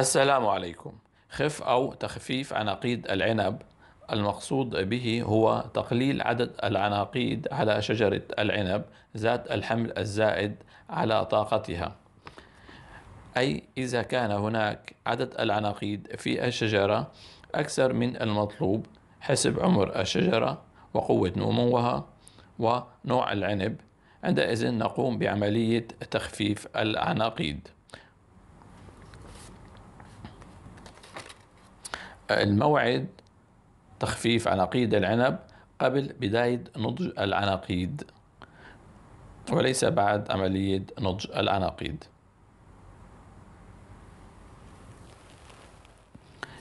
السلام عليكم خف أو تخفيف عناقيد العنب المقصود به هو تقليل عدد العناقيد على شجرة العنب ذات الحمل الزائد على طاقتها أي إذا كان هناك عدد العناقيد في الشجرة أكثر من المطلوب حسب عمر الشجرة وقوة نموها ونوع العنب عندئذ نقوم بعملية تخفيف العناقيد الموعد تخفيف عناقيد العنب قبل بداية نضج العناقيد وليس بعد عملية نضج العناقيد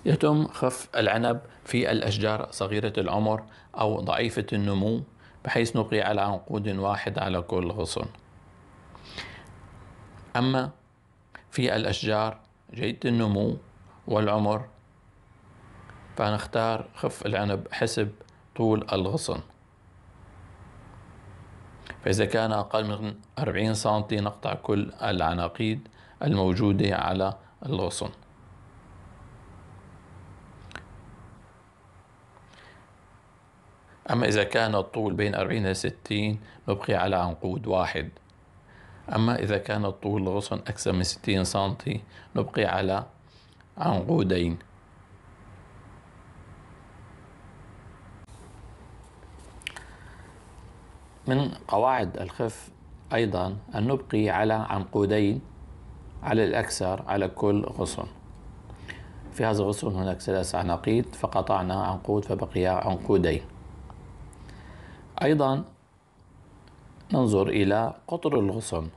يتم خف العنب في الأشجار صغيرة العمر أو ضعيفة النمو بحيث نبقي على عنقود واحد على كل غصن أما في الأشجار جيدة النمو والعمر فنختار خف العنب حسب طول الغصن فإذا كان أقل من 40 سنتي نقطع كل العناقيد الموجودة على الغصن أما إذا كان الطول بين 40 إلى 60 نبقي على عنقود واحد أما إذا كان الطول الغصن أكثر من 60 سنتي نبقي على عنقودين من قواعد الخف أيضا أن نبقي على عنقودين على الأكثر على كل غصن في هذا الغصن هناك ثلاث عناقيد فقطعنا عنقود فبقي عنقودين أيضا ننظر إلى قطر الغصن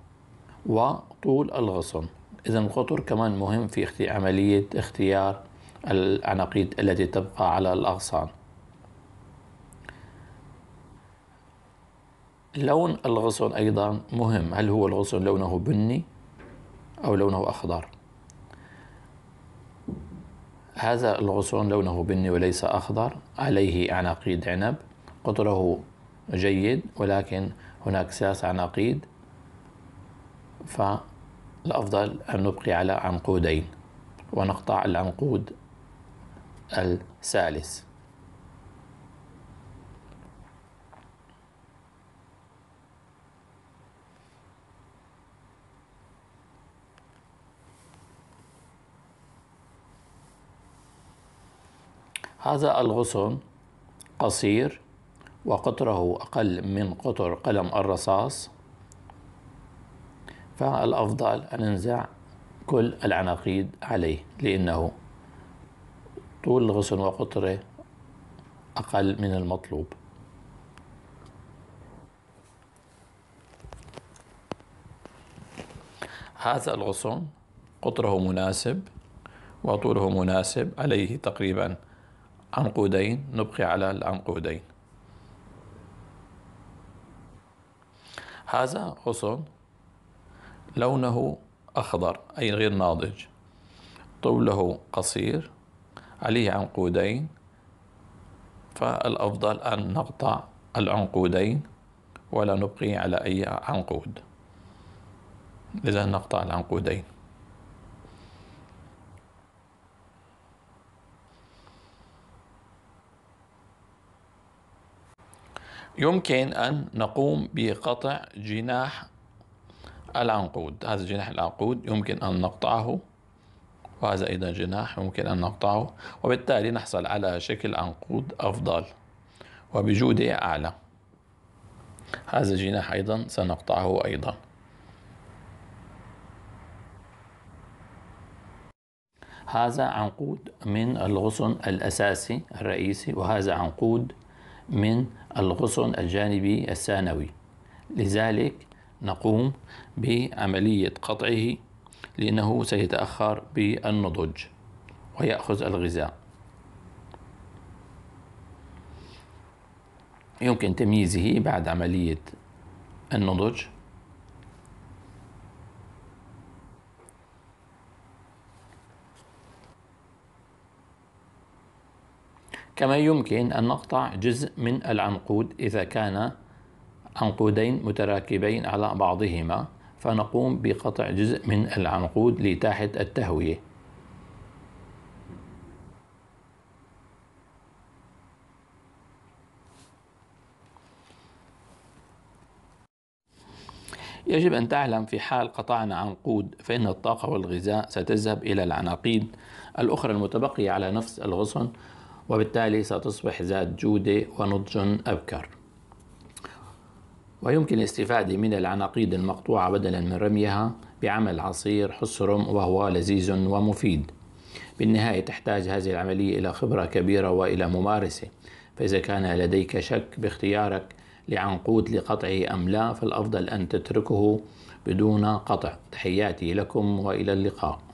وطول الغصن إذا القطر كمان مهم في عملية اختيار العناقيد التي تبقى على الأغصان لون الغصن أيضا مهم هل هو الغصن لونه بني أو لونه أخضر هذا الغصن لونه بني وليس أخضر عليه عناقيد عنب قطره جيد ولكن هناك ساس عناقيد فالأفضل أن نبقي على عنقودين ونقطع العنقود الثالث هذا الغصن قصير وقطره أقل من قطر قلم الرصاص فالأفضل أن ننزع كل العناقيد عليه لأنه طول الغصن وقطره أقل من المطلوب هذا الغصن قطره مناسب وطوله مناسب عليه تقريبا عنقودين نبقي على العنقودين هذا غصن لونه أخضر أي غير ناضج طوله قصير عليه عنقودين فالأفضل أن نقطع العنقودين ولا نبقي على أي عنقود إذا نقطع العنقودين يمكن أن نقوم بقطع جناح العنقود هذا جناح العنقود يمكن أن نقطعه وهذا أيضا جناح يمكن أن نقطعه وبالتالي نحصل على شكل عنقود أفضل وبجودة أعلى هذا الجناح أيضا سنقطعه أيضا هذا عنقود من الغصن الأساسي الرئيسي وهذا عنقود من الغصن الجانبي الثانوي لذلك نقوم بعملية قطعه لأنه سيتأخر بالنضج ويأخذ الغذاء يمكن تمييزه بعد عملية النضج كما يمكن أن نقطع جزء من العنقود إذا كان عنقودين متراكبين على بعضهما فنقوم بقطع جزء من العنقود لإتاحة التهوية يجب أن تعلم في حال قطعنا عنقود فإن الطاقة والغذاء ستذهب إلى العناقيد الأخرى المتبقية على نفس الغصن وبالتالي ستصبح ذات جودة ونضج أبكر ويمكن الاستفادة من العناقيد المقطوعة بدلا من رميها بعمل عصير حصرم وهو لذيذ ومفيد بالنهاية تحتاج هذه العملية إلى خبرة كبيرة وإلى ممارسة فإذا كان لديك شك باختيارك لعنقود لقطعه أم لا فالأفضل أن تتركه بدون قطع تحياتي لكم وإلى اللقاء